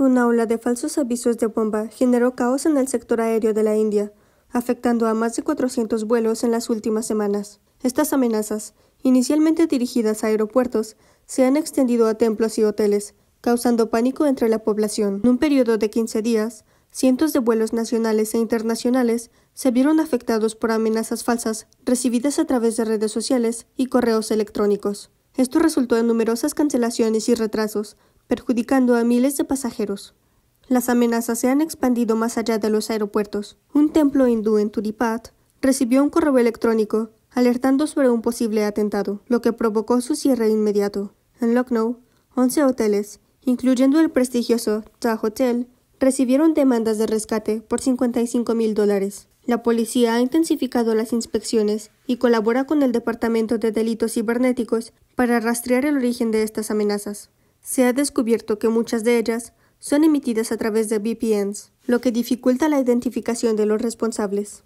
Una ola de falsos avisos de bomba generó caos en el sector aéreo de la India, afectando a más de 400 vuelos en las últimas semanas. Estas amenazas, inicialmente dirigidas a aeropuertos, se han extendido a templos y hoteles, causando pánico entre la población. En un periodo de 15 días, cientos de vuelos nacionales e internacionales se vieron afectados por amenazas falsas recibidas a través de redes sociales y correos electrónicos. Esto resultó en numerosas cancelaciones y retrasos, perjudicando a miles de pasajeros. Las amenazas se han expandido más allá de los aeropuertos. Un templo hindú en Turipat recibió un correo electrónico alertando sobre un posible atentado, lo que provocó su cierre inmediato. En Lucknow, 11 hoteles, incluyendo el prestigioso Taj Hotel, recibieron demandas de rescate por cinco mil dólares. La policía ha intensificado las inspecciones y colabora con el Departamento de Delitos Cibernéticos para rastrear el origen de estas amenazas se ha descubierto que muchas de ellas son emitidas a través de VPNs, lo que dificulta la identificación de los responsables.